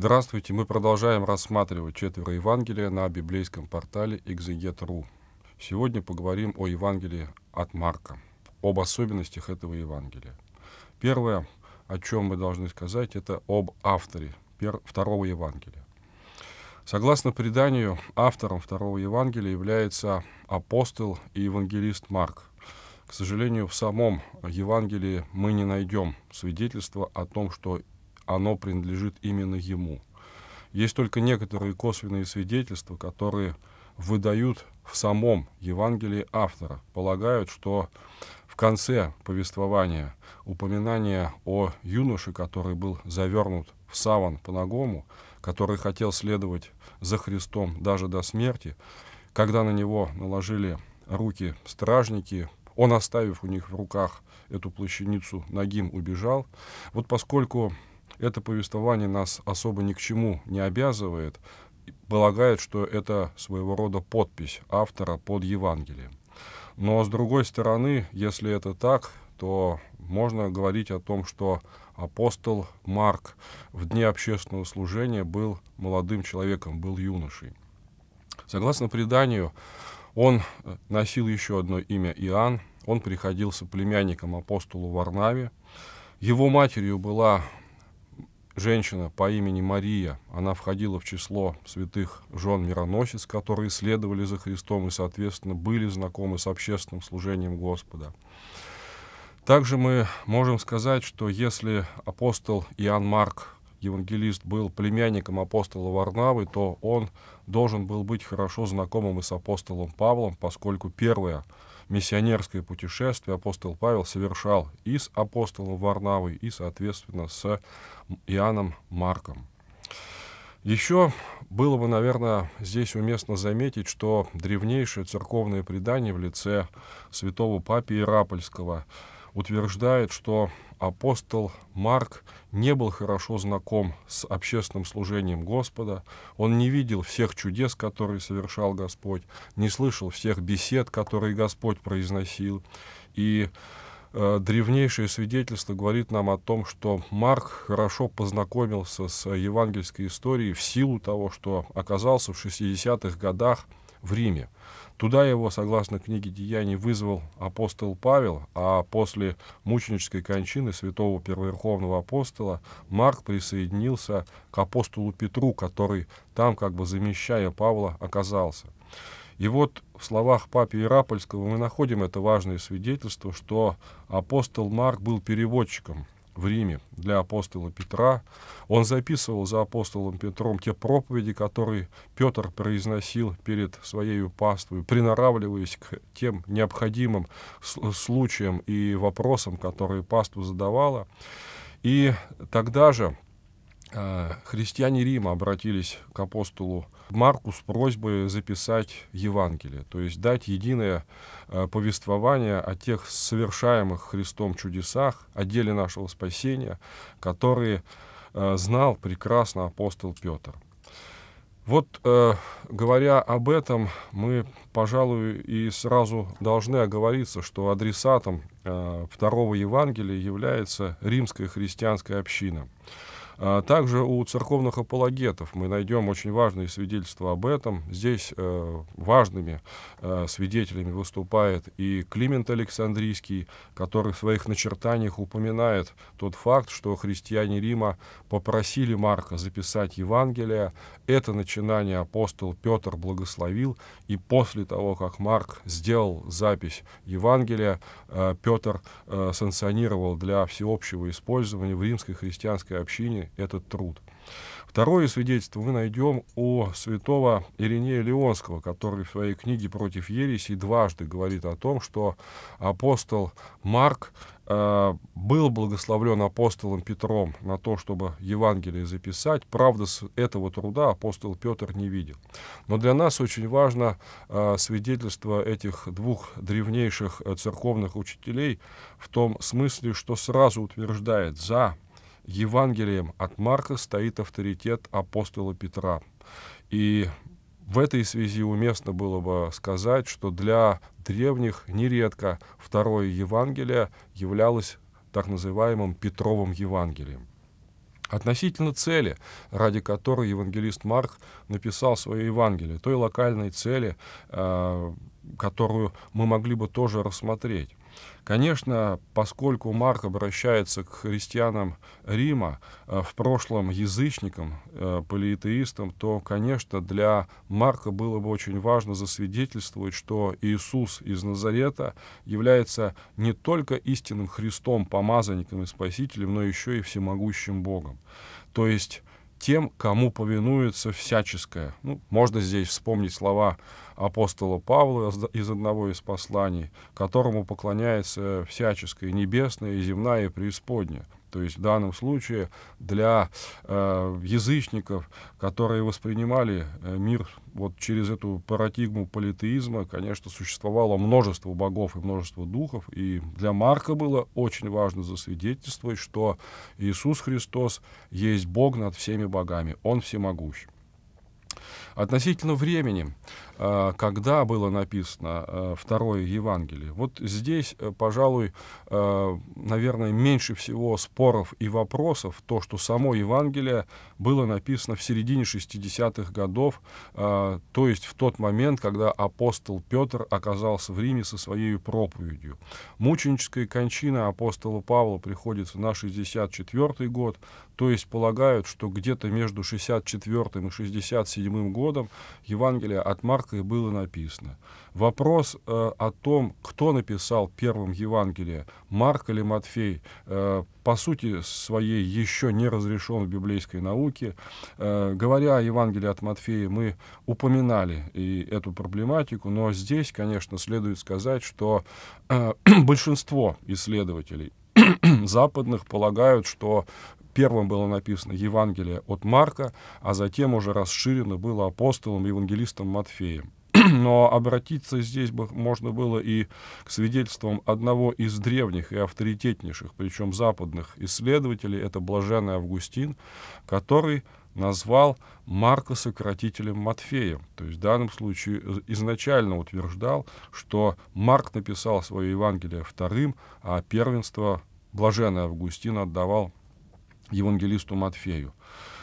Здравствуйте, мы продолжаем рассматривать четверо Евангелия на библейском портале exeget.ru. Сегодня поговорим о Евангелии от Марка, об особенностях этого Евангелия. Первое, о чем мы должны сказать, это об авторе второго Евангелия. Согласно преданию, автором второго Евангелия является апостол и евангелист Марк. К сожалению, в самом Евангелии мы не найдем свидетельства о том, что оно принадлежит именно ему. Есть только некоторые косвенные свидетельства, которые выдают в самом Евангелии автора. Полагают, что в конце повествования упоминание о юноше, который был завернут в саван по ногому, который хотел следовать за Христом даже до смерти, когда на него наложили руки стражники, он, оставив у них в руках эту плащаницу, ногим убежал. Вот поскольку это повествование нас особо ни к чему не обязывает, полагает, что это своего рода подпись автора под Евангелием. Но с другой стороны, если это так, то можно говорить о том, что апостол Марк в дне общественного служения был молодым человеком, был юношей. Согласно преданию, он э, носил еще одно имя Иоанн, он приходился племянником апостолу Варнаве. Его матерью была Женщина по имени Мария, она входила в число святых жен мироносец, которые следовали за Христом и, соответственно, были знакомы с общественным служением Господа. Также мы можем сказать, что если апостол Иоанн Марк, евангелист, был племянником апостола Варнавы, то он должен был быть хорошо знакомым и с апостолом Павлом, поскольку первое – миссионерское путешествие апостол Павел совершал и с апостолом Варнавой, и, соответственно, с Иоанном Марком. Еще было бы, наверное, здесь уместно заметить, что древнейшее церковное предание в лице святого Папи Иерапольского утверждает, что апостол Марк не был хорошо знаком с общественным служением Господа, он не видел всех чудес, которые совершал Господь, не слышал всех бесед, которые Господь произносил. И э, древнейшее свидетельство говорит нам о том, что Марк хорошо познакомился с евангельской историей в силу того, что оказался в 60-х годах – в Риме. Туда его, согласно книге Деяний, вызвал апостол Павел, а после мученической кончины святого первоверховного апостола Марк присоединился к апостолу Петру, который там, как бы замещая Павла, оказался. И вот в словах папы Иерапольского мы находим это важное свидетельство, что апостол Марк был переводчиком, в Риме для апостола Петра. Он записывал за апостолом Петром те проповеди, которые Петр произносил перед своей паствой, приноравливаясь к тем необходимым случаям и вопросам, которые паству задавала. И тогда же Э, христиане Рима обратились к апостолу Марку с просьбой записать Евангелие, то есть дать единое э, повествование о тех совершаемых Христом чудесах, о деле нашего спасения, которые э, знал прекрасно апостол Петр. Вот, говоря об этом, мы, пожалуй, и сразу должны оговориться, что адресатом второго Евангелия является римская христианская община. А также у церковных апологетов мы найдем очень важные свидетельства об этом. Здесь э, важными э, свидетелями выступает и Климент Александрийский, который в своих начертаниях упоминает тот факт, что христиане Рима попросили Марка записать Евангелие. Это начинание апостол Петр благословил, и после того, как Марк сделал запись Евангелия, э, Петр санкционировал для всеобщего использования в римской христианской общине этот труд. Второе свидетельство мы найдем у святого Иринея Леонского, который в своей книге «Против ереси» дважды говорит о том, что апостол Марк э, был благословлен апостолом Петром на то, чтобы Евангелие записать. Правда, с этого труда апостол Петр не видел. Но для нас очень важно э, свидетельство этих двух древнейших э, церковных учителей в том смысле, что сразу утверждает «за» Евангелием от Марка стоит авторитет апостола Петра. И в этой связи уместно было бы сказать, что для древних нередко второе Евангелие являлось так называемым Петровым Евангелием. Относительно цели, ради которой евангелист Марк написал свое Евангелие, той локальной цели, э, которую мы могли бы тоже рассмотреть. Конечно, поскольку Марк обращается к христианам Рима, э, в прошлом язычникам, э, полиэтеистам, то, конечно, для Марка было бы очень важно засвидетельствовать, что Иисус из Назарета является не только истинным Христом, помазанником и спасителем, но еще и всемогущим Богом. То есть тем, кому повинуется всяческое. Ну, можно здесь вспомнить слова апостола Павла из одного из посланий, которому поклоняется всяческое, и небесное, и земная, и преисподняя. То есть в данном случае для э, язычников, которые воспринимали э, мир вот через эту парадигму политеизма, конечно, существовало множество богов и множество духов, и для Марка было очень важно засвидетельствовать, что Иисус Христос есть Бог над всеми богами, Он всемогущ. Относительно времени, Э, когда было написано э, второе Евангелие. Вот здесь, э, пожалуй, наверное, меньше всего споров и вопросов, то, что само Евангелие было написано в середине 60-х годов, то есть в тот момент, когда апостол Петр оказался в Риме со своей проповедью. Мученическая кончина апостола Павла приходится на 64 год, то есть полагают, что где-то между 64 и 67 годом Евангелие от Марка и было написано. Вопрос э, о том, кто написал первым Евангелие, Марк или Матфей, э, по сути своей еще не разрешен в библейской науке. Э, говоря о Евангелии от Матфея, мы упоминали и эту проблематику, но здесь, конечно, следует сказать, что э, большинство исследователей западных полагают, что Первым было написано Евангелие от Марка, а затем уже расширено было апостолом и евангелистом Матфеем. Но обратиться здесь бы можно было и к свидетельствам одного из древних и авторитетнейших, причем западных исследователей, это блаженный Августин, который назвал Марка сократителем Матфея. То есть в данном случае э, изначально утверждал, что Марк написал свое Евангелие вторым, а первенство блаженный Августин отдавал евангелисту Матфею.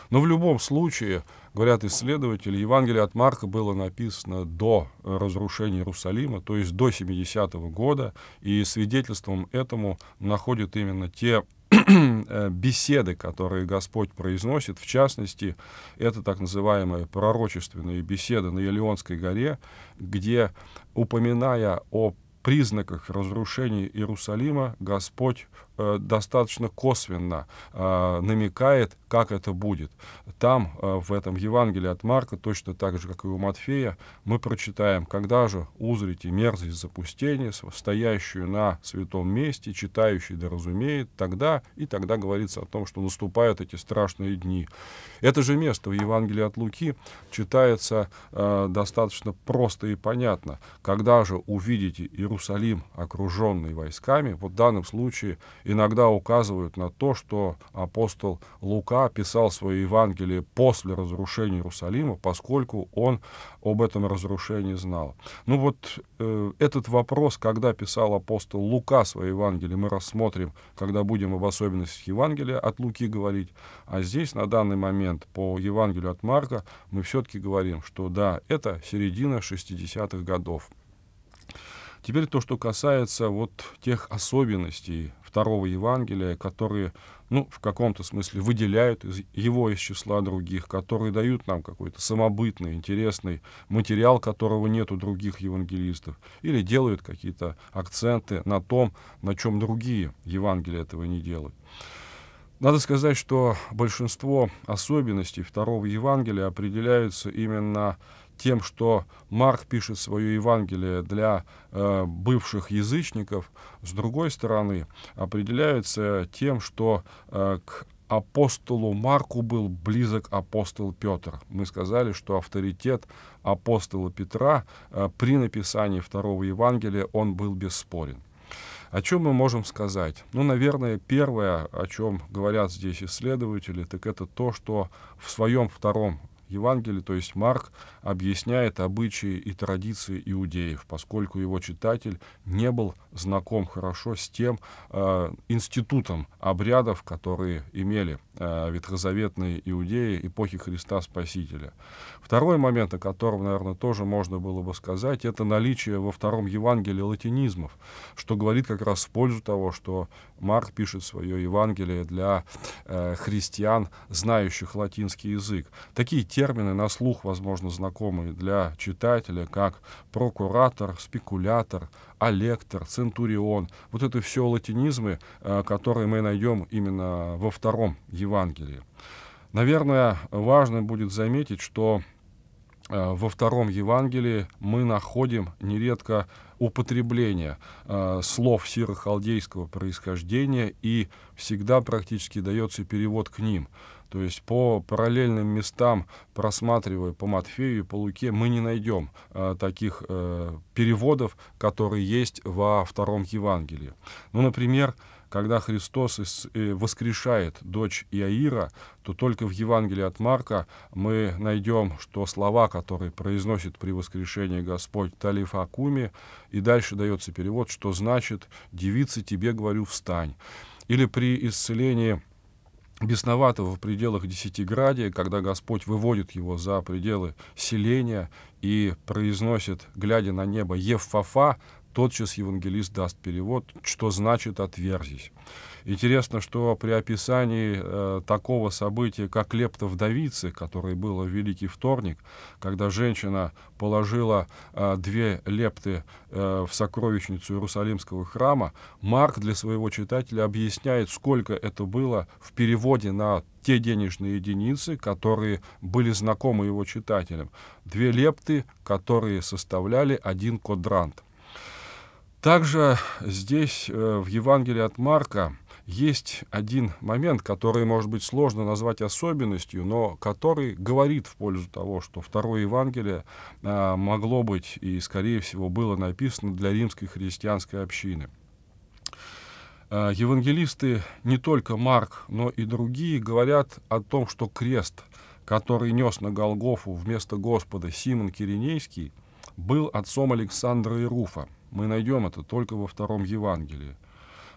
Но в любом случае, говорят исследователи, Евангелие от Марка было написано до э, разрушения Иерусалима, то есть до 70-го года, и свидетельством этому находят именно те э, беседы, которые Господь произносит, в частности, это так называемая пророчественная беседа на Елеонской горе, где, упоминая о признаках разрушения Иерусалима, Господь Э, достаточно косвенно э, намекает, как это будет. Там, э, в этом Евангелии от Марка, точно так же, как и у Матфея, мы прочитаем, когда же узрите мерзость запустения, стоящую на святом месте, читающий да разумеет, тогда и тогда говорится о том, что наступают эти страшные дни. Это же место в Евангелии от Луки читается э, достаточно просто и понятно. Когда же увидите Иерусалим, окруженный войсками, вот в данном случае иногда указывают на то, что апостол Лука писал свое Евангелие после разрушения Иерусалима, поскольку он об этом разрушении знал. Ну вот э, этот вопрос, когда писал апостол Лука свое Евангелие, мы рассмотрим, когда будем об особенностях Евангелия от Луки говорить. А здесь на данный момент по Евангелию от Марка мы все-таки говорим, что да, это середина 60-х годов. Теперь то, что касается вот тех особенностей второго Евангелия, которые, ну, в каком-то смысле выделяют из, его из числа других, которые дают нам какой-то самобытный, интересный материал, которого нет у других евангелистов, или делают какие-то акценты на том, на чем другие Евангелия этого не делают. Надо сказать, что большинство особенностей второго Евангелия определяются именно тем, что Марк пишет свое Евангелие для э, бывших язычников, с другой стороны, определяются тем, что э, к апостолу Марку был близок апостол Петр. Мы сказали, что авторитет апостола Петра э, при написании второго Евангелия он был бесспорен. О чем мы можем сказать? Ну, наверное, первое, о чем говорят здесь исследователи, так это то, что в своем втором Евангелие, то есть Марк, объясняет обычаи и традиции иудеев, поскольку его читатель не был знаком хорошо с тем э, институтом обрядов, которые имели э, ветхозаветные иудеи эпохи Христа Спасителя. Второй момент, о котором, наверное, тоже можно было бы сказать, это наличие во втором Евангелии латинизмов, что говорит как раз в пользу того, что Марк пишет свое Евангелие для э, христиан, знающих латинский язык. Такие термины на слух, возможно, знакомые для читателя, как прокуратор, спекулятор, алектор, центурион. Вот это все латинизмы, э, которые мы найдем именно во втором Евангелии. Наверное, важно будет заметить, что э, во втором Евангелии мы находим нередко употребление э, слов сирохалдейского происхождения и всегда практически дается перевод к ним. То есть по параллельным местам, просматривая по Матфею и по Луке, мы не найдем э, таких э, переводов, которые есть во втором Евангелии. Ну, например, когда Христос э, воскрешает дочь Иаира, то только в Евангелии от Марка мы найдем, что слова, которые произносит при воскрешении Господь Талиф Акуми, и дальше дается перевод, что значит «девица тебе говорю, встань». Или при исцелении бесноватого в пределах десятиградия, когда Господь выводит его за пределы селения и произносит, глядя на небо, «Евфафа», тотчас евангелист даст перевод, что значит «отверзись». Интересно, что при описании э, такого события, как лепта вдовицы, которое было в Великий вторник, когда женщина положила э, две лепты э, в сокровищницу Иерусалимского храма, Марк для своего читателя объясняет, сколько это было в переводе на те денежные единицы, которые были знакомы его читателям. Две лепты, которые составляли один квадрант. Также э, здесь, э, в Евангелии от Марка, есть один момент, который, может быть, сложно назвать особенностью, но который говорит в пользу того, что второе Евангелие э, могло быть и, скорее всего, было написано для римской христианской общины. Э, евангелисты, не только Марк, но и другие, говорят о том, что крест, который нес на Голгофу вместо Господа Симон Киринейский – был отцом Александра и Руфа. Мы найдем это только во втором Евангелии.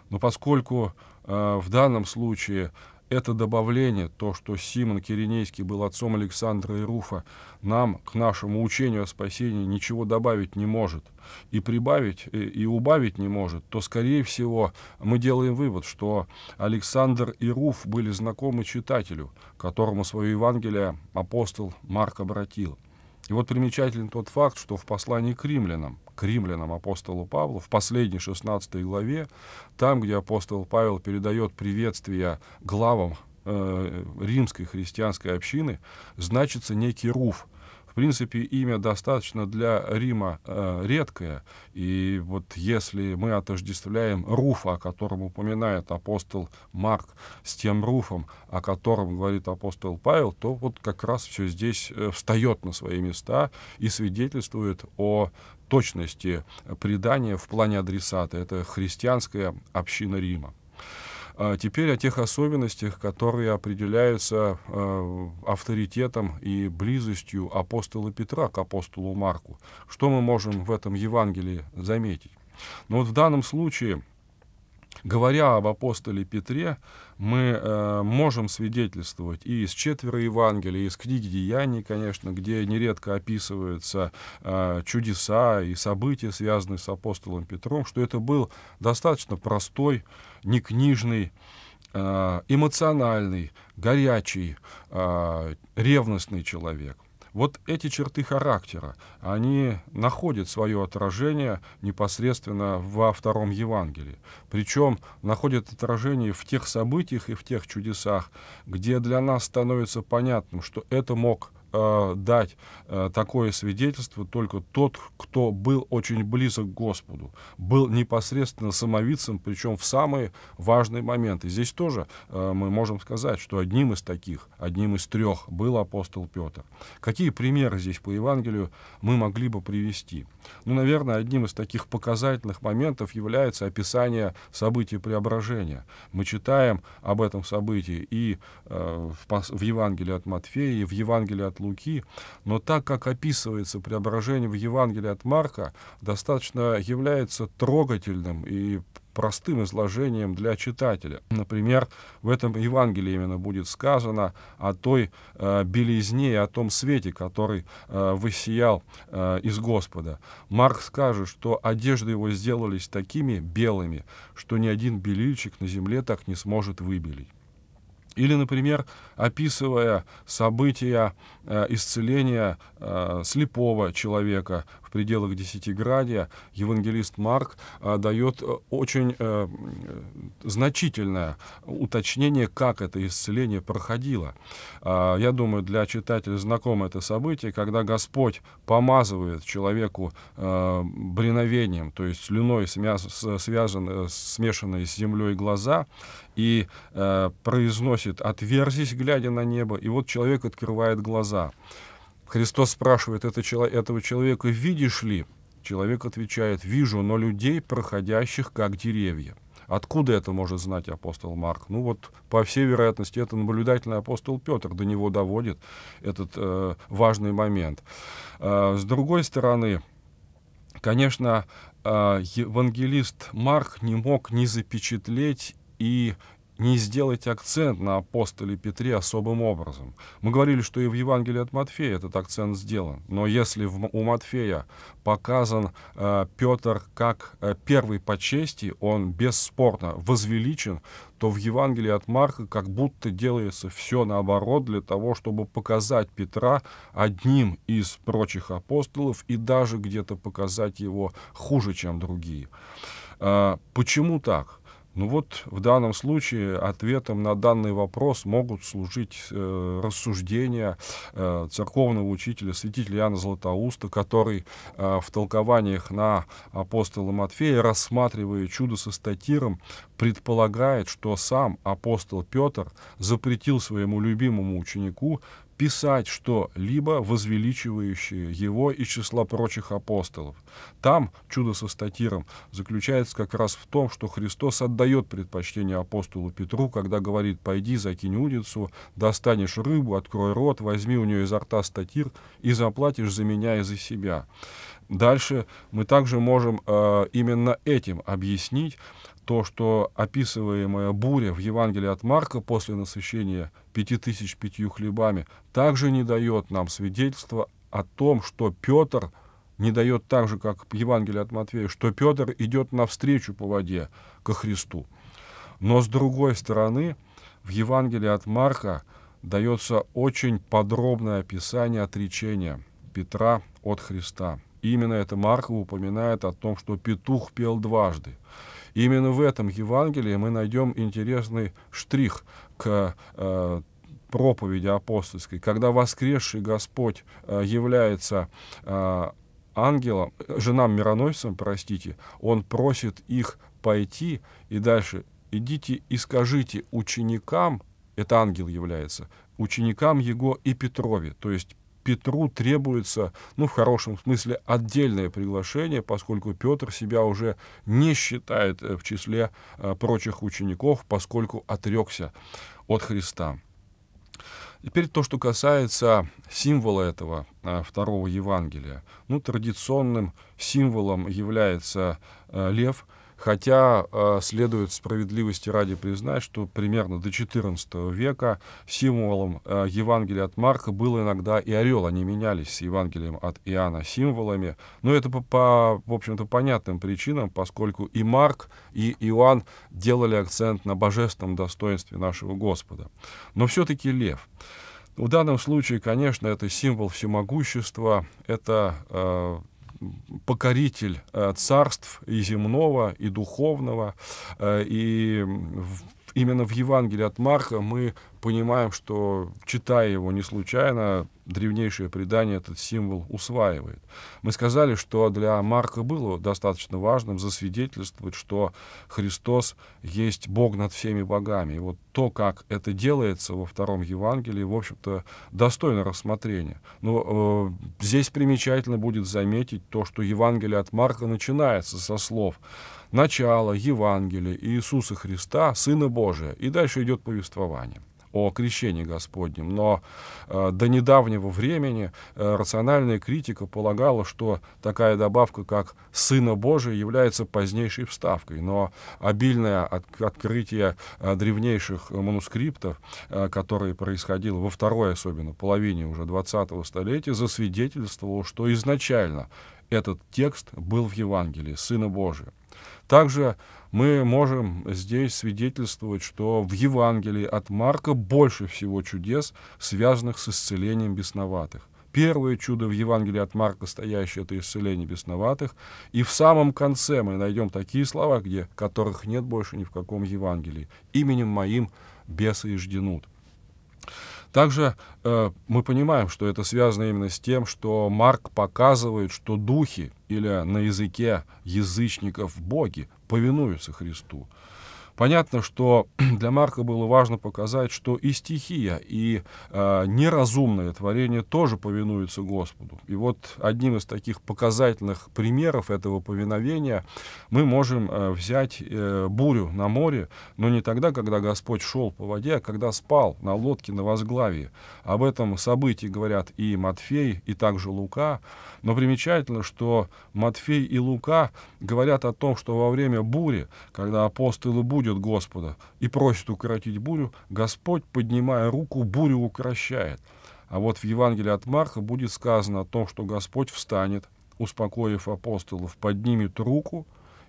Но поскольку э, в данном случае это добавление, то, что Симон Киринейский был отцом Александра и Руфа, нам к нашему учению о спасении ничего добавить не может, и прибавить, и, э, и убавить не может, то, скорее всего, мы делаем вывод, что Александр и Руф были знакомы читателю, которому свое Евангелие апостол Марк обратил. И вот примечателен тот факт, что в послании к римлянам, к римлянам апостолу Павлу, в последней 16 главе, там, где апостол Павел передает приветствие главам э, римской христианской общины, значится некий руф, в принципе, имя достаточно для Рима э, редкое. И вот если мы отождествляем Руфа, о котором упоминает апостол Марк, с тем Руфом, о котором говорит апостол Павел, то вот как раз все здесь э, встает на свои места и свидетельствует о точности предания в плане адресата. Это христианская община Рима. А теперь о тех особенностях, которые определяются э, авторитетом и близостью апостола Петра к апостолу Марку. Что мы можем в этом Евангелии заметить? Но ну вот в данном случае говоря об апостоле Петре, мы э, можем свидетельствовать и из четверо Евангелия, и из книги Деяний, конечно, где нередко описываются э, чудеса и события, связанные с апостолом Петром, что это был достаточно простой, некнижный, э, эмоциональный, горячий, э, ревностный человек — вот эти черты характера, они находят свое отражение непосредственно во втором Евангелии. Причем находят отражение в тех событиях и в тех чудесах, где для нас становится понятным, что это мог Э, дать э, такое свидетельство только тот, кто был очень близок к Господу, был непосредственно самовидцем, причем в самые важные моменты. Здесь тоже э, мы можем сказать, что одним из таких, одним из трех был апостол Петр. Какие примеры здесь по Евангелию мы могли бы привести? Ну, наверное, одним из таких показательных моментов является описание событий преображения. Мы читаем об этом событии и в Евангелии от Матфея, и в Евангелии от Луки, но так как описывается преображение в Евангелии от Марка, достаточно является трогательным и простым изложением для читателя. Например, в этом Евангелии именно будет сказано о той э, белизне и о том свете, который э, высиял э, из Господа. Марк скажет, что одежды его сделались такими белыми, что ни один белильщик на земле так не сможет выбелить. Или, например, описывая события э, исцеления э, слепого человека, в пределах градия евангелист Марк а, дает э, очень а, значительное уточнение, как это исцеление проходило. А, я думаю, для читателя знакомо это событие, когда Господь помазывает человеку а, бреновением, то есть слюной, смяз, связан, смешанной с землей глаза, и э, произносит «отверзись, глядя на небо», и вот человек открывает глаза. Христос спрашивает этого человека, видишь ли? Человек отвечает, вижу, но людей, проходящих как деревья. Откуда это может знать апостол Марк? Ну вот, по всей вероятности, это наблюдательный апостол Петр до него доводит этот э, важный момент. Э, с другой стороны, конечно, э, евангелист Марк не мог не запечатлеть и не сделайте акцент на апостоле Петре особым образом. Мы говорили, что и в Евангелии от Матфея этот акцент сделан. Но если в, у Матфея показан э, Петр как э, первый по чести, он бесспорно возвеличен, то в Евангелии от Марка как будто делается все наоборот для того, чтобы показать Петра одним из прочих апостолов и даже где-то показать его хуже, чем другие. Э, почему так? Ну вот в данном случае ответом на данный вопрос могут служить э, рассуждения э, церковного учителя, святителя Иоанна Златоуста, который э, в толкованиях на апостола Матфея, рассматривая чудо со статиром, предполагает, что сам апостол Петр запретил своему любимому ученику писать что-либо, возвеличивающее его и числа прочих апостолов. Там чудо со статиром заключается как раз в том, что Христос отдает предпочтение апостолу Петру, когда говорит «пойди, закинь улицу, достанешь рыбу, открой рот, возьми у нее изо рта статир и заплатишь за меня и за себя». Дальше мы также можем э, именно этим объяснить то, что описываемая буря в Евангелии от Марка после насыщения пяти тысяч пятью хлебами также не дает нам свидетельства о том, что Петр не дает так же, как в Евангелии от Матфея, что Петр идет навстречу по воде ко Христу. Но с другой стороны, в Евангелии от Марка дается очень подробное описание отречения Петра от Христа – именно эта Марка упоминает о том, что петух пел дважды. именно в этом Евангелии мы найдем интересный штрих к э, проповеди апостольской, когда воскресший Господь э, является э, ангелом, женам мироносцам, простите, он просит их пойти и дальше идите и скажите ученикам, это ангел является, ученикам Его и Петрове, то есть Петру требуется, ну, в хорошем смысле, отдельное приглашение, поскольку Петр себя уже не считает э, в числе э, прочих учеников, поскольку отрекся от Христа. Теперь то, что касается символа этого э, второго Евангелия. Ну, традиционным символом является лев – Хотя э, следует справедливости ради признать, что примерно до XIV века символом э, Евангелия от Марка был иногда и орел. Они менялись с Евангелием от Иоанна символами. Но это по, по в общем-то, понятным причинам, поскольку и Марк, и Иоанн делали акцент на божественном достоинстве нашего Господа. Но все-таки лев. В данном случае, конечно, это символ всемогущества, это э, покоритель э, царств и земного, и духовного, э, и именно в Евангелии от Марка мы понимаем, что, читая его не случайно, древнейшее предание этот символ усваивает. Мы сказали, что для Марка было достаточно важным засвидетельствовать, что Христос есть Бог над всеми богами. И вот то, как это делается во втором Евангелии, в общем-то, достойно рассмотрения. Но э, здесь примечательно будет заметить то, что Евангелие от Марка начинается со слов начало Евангелия Иисуса Христа, Сына Божия. И дальше идет повествование о крещении Господнем. Но э, до недавнего времени э, рациональная критика полагала, что такая добавка, как «Сына Божия», является позднейшей вставкой. Но обильное от, открытие э, древнейших манускриптов, э, которые происходило во второй, особенно, половине уже 20-го столетия, засвидетельствовало, что изначально этот текст был в Евангелии Сына Божия. Также мы можем здесь свидетельствовать, что в Евангелии от Марка больше всего чудес, связанных с исцелением бесноватых. Первое чудо в Евангелии от Марка, стоящее, это исцеление бесноватых. И в самом конце мы найдем такие слова, где, которых нет больше ни в каком Евангелии. «Именем моим бесы ижденут». Также э, мы понимаем, что это связано именно с тем, что Марк показывает, что духи или на языке язычников боги повинуются Христу. Понятно, что для Марка было важно показать, что и стихия, и э, неразумное творение тоже повинуются Господу. И вот одним из таких показательных примеров этого повиновения мы можем э, взять э, бурю на море, но не тогда, когда Господь шел по воде, а когда спал на лодке на возглавии. Об этом событии говорят и Матфей, и также Лука. Но примечательно, что Матфей и Лука говорят о том, что во время бури, когда апостолы бури будет Господа и просит укоротить бурю, Господь, поднимая руку, бурю укрощает. А вот в Евангелии от Марка будет сказано о том, что Господь встанет, успокоив апостолов, поднимет руку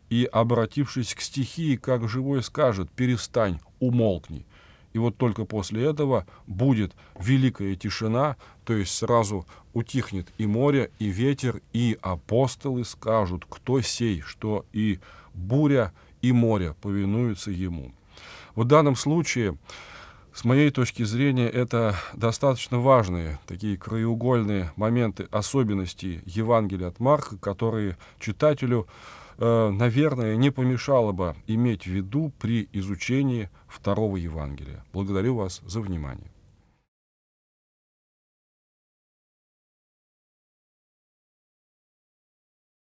и, обратившись к стихии, как живой, скажет «перестань, умолкни». И вот только после этого будет великая тишина, то есть сразу утихнет и море, и ветер, и апостолы скажут, кто сей, что и буря, и море повинуются ему. В данном случае, с моей точки зрения, это достаточно важные такие краеугольные моменты особенностей Евангелия от Марка, которые читателю, э, наверное, не помешало бы иметь в виду при изучении второго Евангелия. Благодарю вас за внимание.